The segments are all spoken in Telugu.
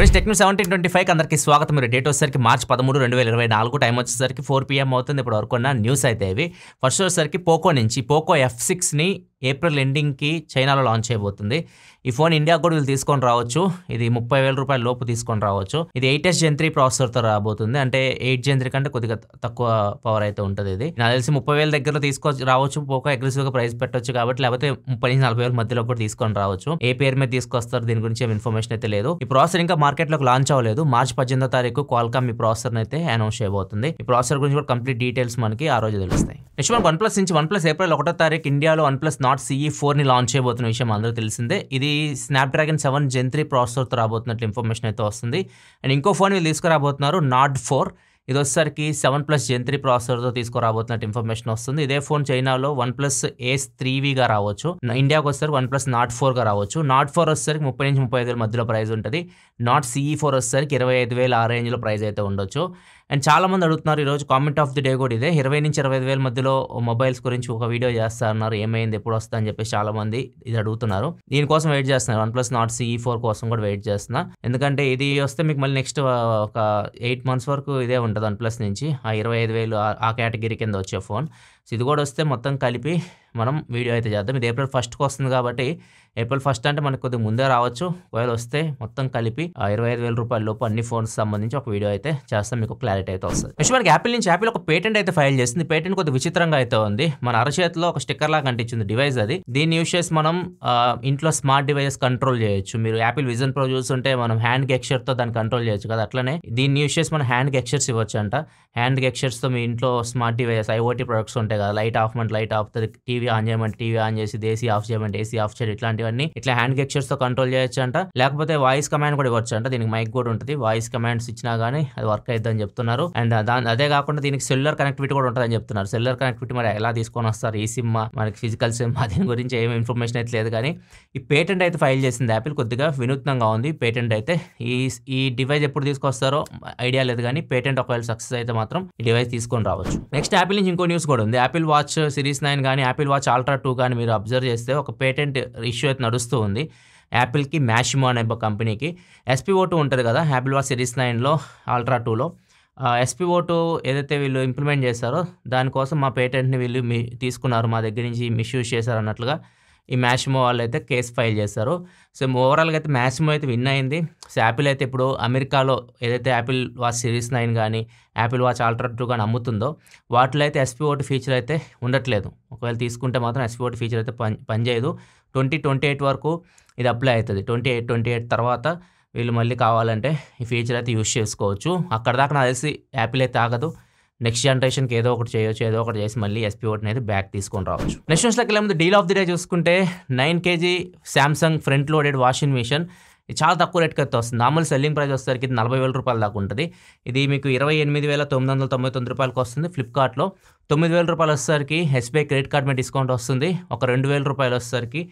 fresh Techno seventeen twenty five అందరికి స్వాగతం మీరు డేట్ వచ్చేసరికి మార్చి పదమూడు రెండు వేల ఇరవై నాలుగు టైం వచ్చేసరికి ఫోర్ పిఎం అవుతుంది ఇప్పుడు వరకు న్యూస్ అయితే ఇవి ఫస్ట్ వచ్చేసరికి పోకో నుంచి పోకో ఎఫ్ సిక్స్ని ఏప్రిల్ ఎండింగ్కి చైనాలో లాంచ్ అయిపోతుంది ఈ ఫోన్ ఇండియా కూడా వీళ్ళు తీసుకొని రావచ్చు ఇది ముప్పై వేల రూపాయల లోపు తీసుకొని రావచ్చు ఇది ఎయిటెస్ట్ జెన్ త్రీ ప్రాసెసర్తో రాబోతుంది అంటే ఎయిట్ జెన్ త్రీ కంటే కొద్దిగా తక్కువ పవర్ అయితే ఉంటుంది ఇది నాకు తెలిసి ముప్పై వేల దగ్గర తీసుకొచ్చి రావచ్చు పోక అగ్రెసివ్గా ప్రైస్ పెట్టవచ్చు కాబట్టి లేకపోతే ముప్పై నుంచి నలభై వేల మధ్యలో కూడా తీసుకొని రావచ్చు ఏ పేరు మీద తీసుకొస్తారు దీని గురించి ఏమి ఇన్ఫర్మేషన్ అయితే లేదు ఈ ప్రాసెసర్ ఇంకా మార్కెట్లోకి లాంచ్ అవ్వలేదు మార్చి పద్దెనిమిదో తారీఖు క్వాల్కామ్ ఈ ప్రాసెసర్ అయితే అనౌన్స్ చేయబోతుంది ఈ ప్రాసెసర్ గురించి కూడా కంప్లీట్ డీటెయిల్స్ మనకి ఆ రోజు తెలుస్తాయి నెక్స్ట్ మనం వన్ ప్లస్ నుంచి వన్ ప్లస్ ఏప్రిల్ ఒకటో తారీఖు ఇండియాలో వన్ ప్లస్ నాట్ సిఈ ఫోర్ని లాంచ్ చేయబోతున్న విషయం అందరూ తెలిసిందే ఇది స్నాప్డ్రాగన్ సెవెన్ జెన్ త్రీ ప్రాసెసర్తో రాబోతున్నట్లు ఇన్ఫర్మేషన్ అయితే వస్తుంది అండ్ ఇంకో ఫోన్ వీళ్ళు తీసుకురాబోతున్నారు నాట్ ఫోర్ ఇది వచ్చేసరికి సెవెన్ ప్లస్ జెన్ త్రీ ప్రాసెసర్తో తీసుకురాబోతున్నట్టు ఇన్ఫర్మేషన్ వస్తుంది ఇదే ఫోన్ చైనాలో వన్ ప్లస్ ఏస్ త్రీవీగా రావచ్చు ఇండియాకి వస్తారు వన్ ప్లస్ నాట్ ఫోర్గా రావచ్చు నాట్ ఫోర్ వచ్చేసరికి ముప్పై నుంచి ముప్పై ఐదు వేల మధ్యలో ప్రైస్ ఉంటుంది నాట్ సిఈ ఫోర్ వచ్చేసరికి ఇరవై ఐదు వేల ఆ రేంజ్లో ప్రైస్ అయితే ఉండొచ్చు అండ్ చాలామంది అడుగుతున్నారు ఈరోజు కామెంట్ ఆఫ్ ది డే కూడా ఇదే ఇరవై నుంచి ఇరవై వేల మధ్యలో మొబైల్స్ గురించి ఒక వీడియో చేస్తా ఏమైంది ఎప్పుడు వస్తా అని చెప్పేసి చాలామంది ఇది అడుగుతున్నారు దీనికోసం వెయిట్ చేస్తున్నారు OnePlus Nord CE four కోసం కూడా వెయిట్ చేస్తున్నా ఎందుకంటే ఇది వస్తే మీకు మళ్ళీ నెక్స్ట్ ఒక ఎయిట్ మంత్స్ వరకు ఇదే ఉంటుంది వన్ ప్లస్ నుంచి ఆ ఇరవై ఐదు వేలు ఆ కేటగిరీ కింద వచ్చే ఫోన్ సో ఇది కూడా వస్తే మొత్తం కలిపి మనం వీడియో అయితే చేద్దాం ఇది ఏప్రిల్ ఫస్ట్కి వస్తుంది కాబట్టి ఏప్రిల్ ఫస్ట్ అంటే మనకు కొద్దిగా ముందే రావచ్చు ఒకవేళ వస్తే మొత్తం కలిపి ఇరవై ఐదు వేల రూపాయల లోపు అన్ని ఫోన్స్ సంబంధించి ఒక వీడియో అయితే చేస్తాం మీకు క్లారిటీ అయితే వస్తుంది ఫస్ట్ మనకి యాపిల్ నుంచి యాపిల్ ఒక పేటెంట్ అయితే ఫైల్ చేసింది పేటెంట్ కొద్దిగా విచిత్రంగా అయితే ఉంది మన అరచేతిలో ఒక స్టిక్కర్ లాగా కనిపించింది డివైస్ అది దీన్ని యూస్ చేసి మనం ఇంట్లో స్మార్ట్ డివైస్ కంట్రోల్ చేయొచ్చు మీరు యాపిల్ విజన్ ప్రో చూస్తుంటే మనం హ్యాండ్ గెక్చర్ తో దాన్ని కంట్రోల్ చేయొచ్చు కదా అట్లనే దీన్ని యూస్ చేసి మనం హ్యాండ్ గెక్షర్స్ ఇవ్వచ్చు అంట హ్యాండ్ గెక్చర్స్ తో మీ ఇంట్లో స్మార్ట్ డివైస్ ఐఓటీ ప్రొడక్ట్స్ ఉంటాయి కదా లైట్ ఆఫ్ అంటే లైట్ ఆఫ్ టీవీ ఆన్ చేయమంటే టీవీ ఆన్ చేసి ఏసీ ఆఫ్ చేయమంటే ఏసీ ఆఫ్ చేయడం ఇట్లాంటివన్నీ ఇట్లా హ్యాండ్ గెక్చర్స్ తో కంట్రోల్ చేయొచ్చు అంట లేకపోతే వాయిస్ కమాండ్ కూడా ఇవ్వచ్చు అంట దీనికి మైక్ కూడా ఉంటుంది వాయిస్ కమాండ్స్ ఇచ్చినా గానీ అది వర్క్ అవుతుందని చెప్తున్నారు అండ్ uh, దాని అదే కాకుండా దీనికి సెల్యులర్ కనెక్టివిటీ కూడా ఉంటుందని చెప్తున్నారు సెల్యులర్ కనెక్టివిటీ మరి ఎలా తీసుకొని వస్తారు ఈ సిమ్ మనకి ఫిజికల్ సిమ్ దీని గురించి ఏమి ఇన్ఫర్మేషన్ అయితే లేదు కానీ ఈ పేటెంట్ అయితే ఫైల్ చేసింది యాపిల్ కొద్దిగా వినూత్నంగా ఉంది పేటెంట్ అయితే ఈ ఈ డివైస్ ఎప్పుడు తీసుకొస్తారో ఐడియా లేదు కానీ పేటెంట్ ఒకవేళ సక్సెస్ అయితే మాత్రం ఈ డివైస్ తీసుకొని రావచ్చు నెక్స్ట్ యాపిల్ నుంచి ఇంకో న్యూస్ కూడా ఉంది యాపిల్ వాచ్ సిరీస్ నైన్ కానీ యాపిల్ వాచ్ అల్ట్రా టూ కానీ మీరు అబ్జర్వ్ చేస్తే ఒక పేటెంట్ ఇష్యూ అయితే నడుస్తూ ఉంది యాపిల్కి మ్యాషిమో అనే కంపెనీకి ఎస్పీఓ టూ ఉంటుంది కదా యాపిల్ వాచ్ సిరీస్ నైన్లో అల్ట్రా టూలో ఎస్పీఓ టూ ఏదైతే వీళ్ళు ఇంప్లిమెంట్ చేస్తారో దానికోసం మా పేటెంట్ని వీళ్ళు మీ తీసుకున్నారు మా దగ్గర నుంచి మిస్యూజ్ చేశారు అన్నట్లుగా ఈ మ్యాష్మో వాళ్ళు అయితే కేసు ఫైల్ చేశారు సో ఓవరాల్గా అయితే మ్యాష్మో అయితే విన్ అయింది సో యాపిల్ అయితే ఇప్పుడు అమెరికాలో ఏదైతే యాపిల్ వాచ్ సిరీస్ నైన్ కానీ యాపిల్ వాచ్ ఆల్ట్రా టూ కానీ అమ్ముతుందో వాటిలో అయితే ఎస్పీ ఓటు ఫీచర్ అయితే ఉండట్లేదు ఒకవేళ తీసుకుంటే మాత్రం ఎస్పీ ఓటు ఫీచర్ అయితే పని పనిచేయదు ట్వంటీ ట్వంటీ ఎయిట్ వరకు ఇది అప్లై అవుతుంది ట్వంటీ ఎయిట్ ట్వంటీ ఎయిట్ తర్వాత వీళ్ళు మళ్ళీ కావాలంటే ఈ ఫీచర్ అయితే యూస్ చేసుకోవచ్చు అక్కడ దాకా నా తెలిసి యాపిల్ అయితే ఆగదు నెక్స్ట్ జనరేషన్కి ఏదో ఒకటి చేయొచ్చు ఏదో ఒకటి చేసి మళ్ళీ ఎస్పీ ఓట్ అనేది బ్యాక్ తీసుకొని రావచ్చు నెక్స్ట్ న్యూస్లోకి వెళ్ళే ముందు డీల్ ఆఫ్ ది డే చూసుకుంటే nine KG Samsung front loaded washing machine చాలా తక్కువ రేట్కి అయితే వస్తుంది నార్మల్ సెల్లింగ్ ప్రైస్ వస్తారు ఇది నలభై వేల రూపాయల దాకా ఉంటుంది ఇది మీకు ఇరవై ఎనిమిది వేల తొమ్మిది వందల తొంభై తొమ్మిది రూపాయలకి వస్తుంది ఫ్లిప్కార్ట్లో తొమ్మిది వేల రూపాయలు వచ్చేసరికి ఎస్బీఐ క్రెడిట్ కార్డ్ మీద డిస్కౌంట్ వస్తుంది ఒక రెండు వేల రూపాయలు వచ్చేసరికి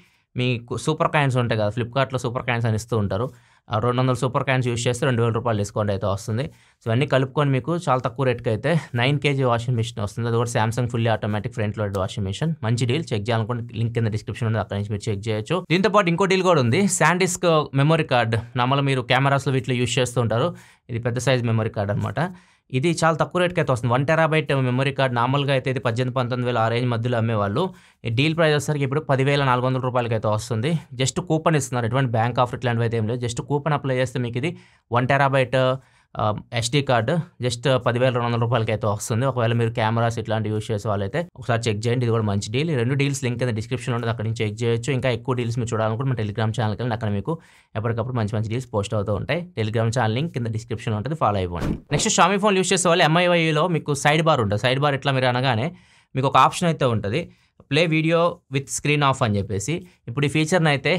మీకు సూపర్ కాయిన్స్ ఉంటాయి కదా ఫ్లిప్కార్ట్లో సూపర్ కాయిన్స్ అని ఇస్తూ ఉంటారు రెండు వందల సూపర్ క్యాన్స్ యూస్ చేస్తే రెండు వేల రూపాయలు డిస్కౌంట్ అయితే వస్తుంది సో అన్నీ కలుపుకొని మీకు చాలా తక్కువ రేట్కి అయితే నైన్ కేజీ వాషింగ్ మిషన్ వస్తుంది అది కూడా Samsung fully automatic front load washing machine మంచి డీల్ చెక్ చేయాలనుకుంటే లింక్ కింద డిస్క్రిప్షన్ ఉంది అక్కడ నుంచి మీరు చెక్ చేయొచ్చు దీంతో పాటు ఇంకో డీల్ కూడా ఉంది శాండిస్క్ మెమరీ కార్డ్ నార్మల్ మీరు కెమెరాస్లో వీటిలో యూస్ చేస్తూ ఉంటారు ఇది పెద్ద సైజ్ మెమరీ కార్డ్ అనమాట ఇది చాలా తక్కువ రేట్కి అయితే వస్తుంది వన్ టెరాబైట్ మెమరీ కార్డ్ నార్మల్గా అయితే ఇది పద్దెనిమిది పంతొమ్మిది వేల ఆ రేంజ్ మధ్యలో అమ్మేవాళ్ళు డీల్ ప్రైస్ వచ్చేసరికి ఇప్పుడు పదివేల నాలుగు వందల రూపాయలకి అయితే వస్తుంది జస్ట్ కూపన్ ఇస్తున్నారు ఎటువంటి బ్యాంక్ ఆఫర్ ఇట్లాంటివి అయితే ఏం లేదు జస్ట్ కూపన్ అప్లై చేస్తే మీకు ఇది one terabyte SD card just పదివేల రెండు వందల రూపాయలకి అయితే వస్తుంది ఒకవేళ మీరు కెమెరాస్ ఇట్లాంటి యూస్ చేసే వాళ్ళైతే ఒకసారి చెక్ చేయండి ఇది కూడా మంచి డీల్ రెండు డీల్స్ లింక్ కింద డిస్క్రిప్షన్ ఉంటుంది అక్కడ నుంచి చెక్ చేయొచ్చు ఇంకా ఎక్కువ డీల్స్ మీరు చూడాలనుకుంటే మన టెలిగ్రామ్ ఛానల్ కానీ అక్కడ మీకు ఎప్పటికప్పుడు మంచి మంచి డీల్స్ పోస్ట్ అవుతూ ఉంటాయి టెలిగ్రామ్ ఛానల్ లింక్ కింద డిస్క్రిప్షన్ ఉంటుంది ఫాలో అయిపోండి నెక్స్ట్ షామి ఫోన్ యూస్ చేసే వాళ్ళు ఎంఐవైలో మీకు సైడ్ బార్ ఉంటుంది సైడ్ బార్ ఇట్లా మీరు అనగానే మీకు ఒక ఆప్షన్ అయితే ఉంటుంది play video with screen off అని చెప్పేసి ఇప్పుడు ఈ ఫీచర్ని అయితే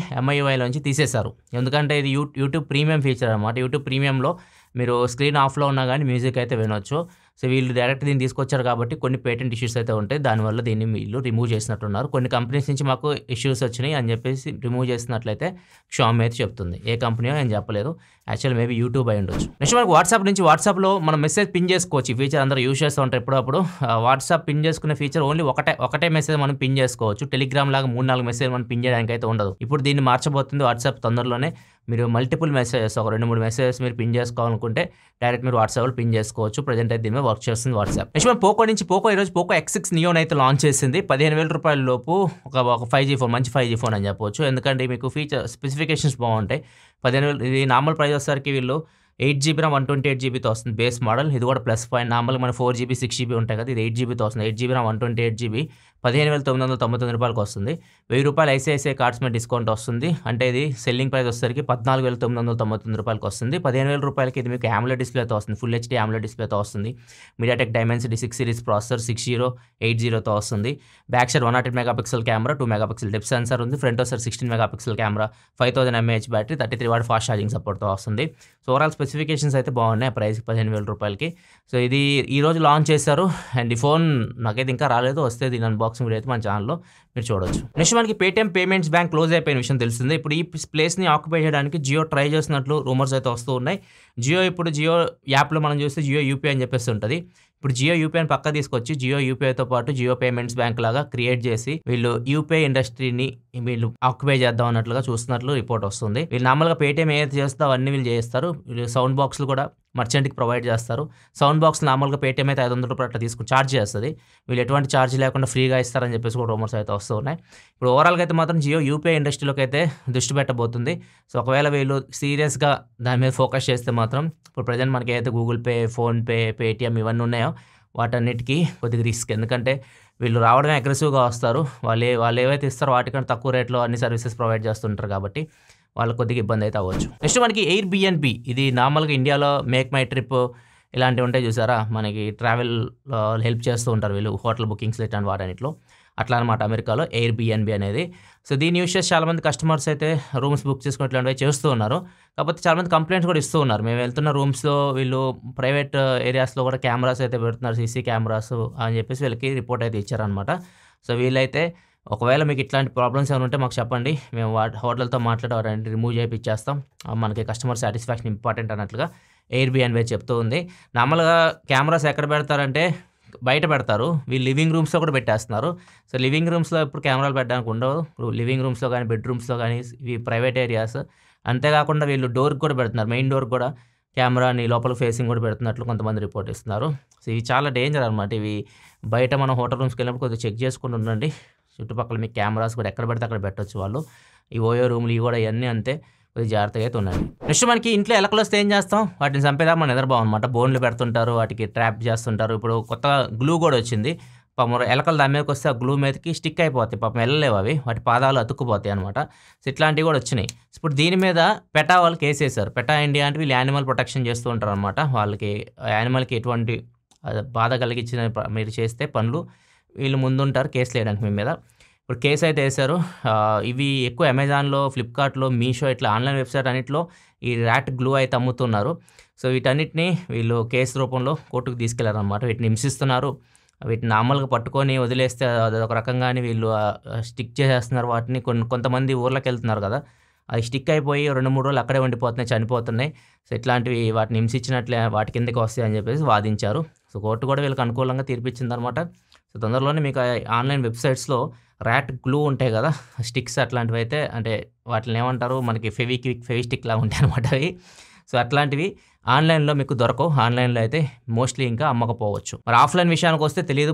నుంచి తీసేశారు ఎందుకంటే ఇది యూ యూట్యూబ్ ప్రీమియం ఫీచర్ అనమాట యూట్యూబ్ ప్రీమియంలో మీరు స్క్రీన్ ఆఫ్లో ఉన్నా కానీ మ్యూజిక్ అయితే వినొచ్చు సో వీళ్ళు డైరెక్ట్ దీన్ని తీసుకొచ్చారు కాబట్టి కొన్ని పేటెంట్ ఇష్యూస్ అయితే ఉంటాయి దానివల్ల దీన్ని వీళ్ళు రిమూవ్ చేసినట్టున్నారు కొన్ని కంపెనీస్ నుంచి మాకు ఇష్యూస్ వచ్చినాయి అని చెప్పేసి రిమూవ్ చేసినట్లయితే క్షామ్ అయితే చెప్తుంది ఏ కంపెనీయో నేను చెప్పలేదు యాక్చువల్ మేబీ యూట్యూబ్ అయి ఉండొచ్చు నెక్స్ట్ మనకు వాట్సాప్ నుంచి వాట్సాప్లో మనం మెసేజ్ పిన్ చేసుకోవచ్చు ఫీచర్ అందరూ యూజ్ చేస్తూ ఉంటారు ఎప్పుడప్పుడు వాట్సాప్ పిన్ చేసుకునే ఫీచర్ ఓన్లీ ఒకటే ఒకటే మెసేజ్ మనం పిన్ చేసుకోవచ్చు టెలిగ్రామ్ లాగా మూడు నాలుగు మెసేజ్ మనం పిన్ చేయడానికి అయితే ఉండదు ఇప్పుడు దీన్ని మార్చబోతుంది వాట్సాప్ తొందరలోనే మీరు మల్టిపుల్ మెసేజెస్ ఒక రెండు మూడు మెసేజెస్ మీరు పిన్ చేసుకోవాలనుకుంటే డైరెక్ట్ మీరు వాట్సాప్లో పిన్ చేసుకోవచ్చు ప్రజెంట్ అయితే దీని మీద వర్క్ చేస్తుంది వాట్సాప్ నెక్స్ట్ మనం పోకో నుంచి పోకో ఈరోజు పోకో ఎక్స్ సిక్స్ నియోన్ అయితే లాంచ్ చేసింది పదిహేను వేల రూపాయల లోపు ఒక ఒక ఫైవ్ జీ ఫోన్ మంచి ఫైవ్ జీ ఫోన్ అని చెప్పవచ్చు ఎందుకంటే మీకు ఫీచర్ స్పెసిఫికేషన్స్ బాగుంటాయి పదిహేను వేలు ఇది నార్మల్ ప్రైస్ వచ్చేసరికి వీళ్ళు eight GB RAM one twenty eight జీబీతో వస్తుంది బేస్ మోడల్ ఇది కూడా ప్లస్ పాయింట్ నార్మల్గా మన ఫోర్ జీబీ సిక్స్ జీబీ ఉంటాయి కదా ఇది ఎయిట్ జీబీతో వస్తుంది eight GB RAM one twenty eight GB పదిహేను వేల తొమ్మిది వందల తొంభై తొమ్మిది రూపాయలకు వస్తుంది వెయ్యి రూపాయలు ఐసిఐసిఐ కార్డ్స్ మీద డిస్కౌంట్ వస్తుంది అంటే ఇది సెల్లింగ్ ప్రైస్ వచ్చేసరికి పద్నాలుగు వేల తొమ్మిది వందల తొంభై తొమ్మిది రూపాయలకు వస్తుంది పదిహేను వేల రూపాయలకి ఇది మీకు ఆమ్లెట్ డిస్ప్లేతో వస్తుంది ఫుల్ హెచ్డీ ఆమ్లెట్ డిస్ప్లేతో వస్తుంది MediaTek Dimensity six series processor six zero eight జీరోతో వస్తుంది back side one nought eight megapixel camera two megapixel depth sensor ఉంది ఫ్రంట్ వస్తారు sixteen megapixel camera five thousand mAh battery thirty three watt fast charging సపోర్ట్తో వస్తుంది సో ఓవరాల్ స్పెసిఫికేషన్స్ అయితే బాగున్నాయి ప్రైస్ పదిహేను వేల రూపాయలకి సో ఇది ఈరోజు లాంచ్ చేశారు అండ్ ఈ ఫోన్ నాకైతే ఇంకా రాలేదు వస్తే దీని అనుభవం బాక్స్ మీరు అయితే మన ఛానల్లో మీరు చూడొచ్చు నెక్స్ట్ మనకి పేటీఎం పేమెంట్స్ బ్యాంక్ క్లోజ్ అయిపోయిన విషయం తెలిసిందే ఇప్పుడు ఈ ప్లేస్ని ఆక్యుపై చేయడానికి జియో ట్రై చేస్తున్నట్లు రూమర్స్ అయితే వస్తూ ఉన్నాయి జియో ఇప్పుడు జియో యాప్లో మనం చూస్తే జియో యూపీఐ అని చెప్పేసి ఉంటుంది ఇప్పుడు జియో యూపీఐని పక్క తీసుకొచ్చి జియో యూపీఐతో పాటు జియో పేమెంట్స్ బ్యాంక్ లాగా క్రియేట్ చేసి వీళ్ళు యూపీఐ ఇండస్ట్రీని వీళ్ళు ఆక్యుపై చేద్దాం అన్నట్లుగా చూస్తున్నట్లు రిపోర్ట్ వస్తుంది వీళ్ళు నార్మల్గా పేటీఎం ఏదైతే చేస్తే అవన్నీ వీళ్ళు చేస్తారు వీళ్ళు సౌండ్ బాక్స్లు కూడా మర్చెంట్కి ప్రొవైడ్ చేస్తారు సౌండ్ బాక్స్ నార్మల్గా పేటీఎం అయితే ఐదు వందల రూపాయలు అట్లా తీసుకుని ఛార్జ్ చేస్తుంది వీళ్ళు ఎటువంటి ఛార్జ్ లేకుండా ఫ్రీగా ఇస్తారని చెప్పేసి కూడా రూమర్స్ అయితే వస్తూ ఉన్నాయి ఇప్పుడు ఓవరాల్గా అయితే మాత్రం జియో యూపీఐ ఇండస్ట్రీలోకి అయితే దృష్టి పెట్టబోతుంది సో ఒకవేళ వీళ్ళు సీరియస్గా దాని మీద ఫోకస్ చేస్తే మాత్రం ఇప్పుడు ప్రజెంట్ మనకి అయితే గూగుల్ పే ఫోన్పే పేటీఎం ఇవన్నీ ఉన్నాయో వాటన్నిటికీ కొద్దిగా రిస్క్ ఎందుకంటే వీళ్ళు రావడమే అగ్రెసివ్గా వస్తారు వాళ్ళు వాళ్ళు ఏవైతే ఇస్తారో వాటికంటే తక్కువ రేట్లో అన్ని సర్వీసెస్ ప్రొవైడ్ చేస్తుంటారు కాబట్టి వాళ్ళకి కొద్దిగా ఇబ్బంది అయితే అవ్వచ్చు నెక్స్ట్ మనకి ఎయిర్ బిఎన్బి ఇది నార్మల్గా ఇండియాలో మేక్ మై ట్రిప్ ఇలాంటివి ఉంటాయి చూసారా మనకి ట్రావెల్ హెల్ప్ చేస్తూ ఉంటారు వీళ్ళు హోటల్ బుకింగ్స్ ఇట్లాంటి వాటన్నిటిలో అట్లా అనమాట అమెరికాలో ఎయిర్ బిఎన్బి అనేది సో దీని యూస్ చేసి చాలామంది కస్టమర్స్ అయితే రూమ్స్ బుక్ ఇట్లాంటివి చేస్తూ ఉన్నారు కాకపోతే చాలామంది కంప్లైంట్స్ కూడా ఇస్తూ ఉన్నారు మేము వెళ్తున్న రూమ్స్లో వీళ్ళు ప్రైవేట్ ఏరియాస్లో కూడా కెమెరాస్ అయితే పెడుతున్నారు సీసీ కెమెరాస్ అని చెప్పేసి వీళ్ళకి రిపోర్ట్ అయితే ఇచ్చారనమాట సో వీళ్ళైతే ఒకవేళ మీకు ఇట్లాంటి ప్రాబ్లమ్స్ ఏమైనా ఉంటే మాకు చెప్పండి మేము హోటల్తో మాట్లాడి వాటిని రిమూవ్ చేయించేస్తాం మనకి కస్టమర్ సాటిస్ఫాక్షన్ ఇంపార్టెంట్ అన్నట్లుగా ఎయిర్ బిఎన్వే చెప్తూ ఉంది నార్మల్గా కెమెరాస్ ఎక్కడ పెడతారంటే బయట పెడతారు వీళ్ళు లివింగ్ రూమ్స్లో కూడా పెట్టేస్తున్నారు సో లివింగ్ రూమ్స్లో ఇప్పుడు కెమెరాలు పెట్టడానికి ఉండవు లివింగ్ రూమ్స్లో కానీ బెడ్రూమ్స్లో కానీ ఇవి ప్రైవేట్ ఏరియాస్ అంతేకాకుండా వీళ్ళు డోర్కి కూడా పెడుతున్నారు మెయిన్ డోర్ కూడా కెమెరాని లోపల ఫేసింగ్ కూడా పెడుతున్నట్లు కొంతమంది రిపోర్ట్ ఇస్తున్నారు సో ఇవి చాలా డేంజర్ అనమాట ఇవి బయట మనం హోటల్ రూమ్స్కి వెళ్ళినప్పుడు కొద్దిగా చెక్ చేసుకుంటూ ఉండండి చుట్టుపక్కల మీ కెమెరాస్ కూడా ఎక్కడ పడితే అక్కడ పెట్టచ్చు వాళ్ళు ఈ ఓయో రూమ్లు ఇవి కూడా ఇవన్నీ అంతే కొద్దిగా జాగ్రత్తగా అయితే ఉన్నాయి నెక్స్ట్ మనకి ఇంట్లో ఎలకలు వస్తే ఏం చేస్తాం వాటిని చంపేదా మన నిద్రబావు అనమాట బోన్లు పెడుతుంటారు వాటికి ట్రాప్ చేస్తుంటారు ఇప్పుడు కొత్తగా గ్లూ కూడా వచ్చింది పాపం ఎలకలు దాని మీదకి వస్తే ఆ గ్లూ మీదకి స్టిక్ అయిపోతాయి పాపం వెళ్ళలేవు అవి వాటి పాదాలు అతుక్కుపోతాయి అనమాట ఇట్లాంటివి కూడా వచ్చినాయి ఇప్పుడు దీని మీద పెటా వాళ్ళు కేసేశారు పెటా ఇండియా అంటే వీళ్ళు యానిమల్ ప్రొటెక్షన్ చేస్తూ ఉంటారు అనమాట వాళ్ళకి యానిమల్కి ఎటువంటి బాధ కలిగించిన మీరు చేస్తే పనులు వీళ్ళు ముందుంటారు కేసు వేయడానికి మీ మీద ఇప్పుడు కేసు అయితే వేశారు ఇవి ఎక్కువ అమెజాన్లో ఫ్లిప్కార్ట్లో మీషో ఇట్లా ఆన్లైన్ వెబ్సైట్ అన్నింటిలో ఈ ర్యాట్ గ్లూ అయితే అమ్ముతున్నారు సో వీటన్నిటిని వీళ్ళు కేసు రూపంలో కోర్టుకు తీసుకెళ్లారనమాట వీటిని హింసిస్తున్నారు వీటిని నార్మల్గా పట్టుకొని వదిలేస్తే అదొక రకంగానే వీళ్ళు స్టిక్ చేసేస్తున్నారు వాటిని కొన్ని కొంతమంది ఊర్లకు వెళ్తున్నారు కదా అవి స్టిక్ అయిపోయి రెండు మూడు రోజులు అక్కడే ఉండిపోతున్నాయి చనిపోతున్నాయి సో ఇట్లాంటివి వాటిని హింసించినట్లే వాటి కిందకి వస్తాయని చెప్పేసి వాదించారు సో కోర్టు కూడా వీళ్ళకి అనుకూలంగా తీర్పిచ్చిందనమాట సో తొందరలోనే మీకు ఆన్లైన్ వెబ్సైట్స్లో ర్యాట్ గ్లూ ఉంటాయి కదా స్టిక్స్ అట్లాంటివి అయితే అంటే వాటిని ఏమంటారు మనకి ఫెవిక్విక్ ఫెవీ స్టిక్ లాగా ఉంటాయి అనమాట అవి సో అట్లాంటివి ఆన్లైన్లో మీకు దొరకవు ఆన్లైన్లో అయితే మోస్ట్లీ ఇంకా అమ్మకపోవచ్చు మరి ఆఫ్లైన్ విషయానికి వస్తే తెలియదు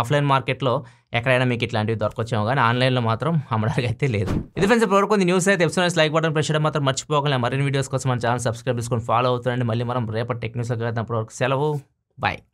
ఆఫ్లైన్ మార్కెట్లో ఎక్కడైనా మీకు ఇట్లాంటివి దొరకొచ్చేమో కానీ ఆన్లైన్లో మాత్రం అమ్మడానికి అయితే లేదు ఇది ఫ్రెండ్స్ ఇప్పుడు కొన్ని న్యూస్ అయితే ఎపిసోడ్స్ లైక్ బటన్ ప్రెస్ చేయడం మాత్రం మర్చిపోకుండా మరిన్ని వీడియోస్ కోసం మన ఛానల్ సబ్స్క్రైబ్ చేసుకొని ఫాలో అవుతుందండి మళ్ళీ మనం రేపటి టెక్నిక్స్ వరకు సెలవు బాయ్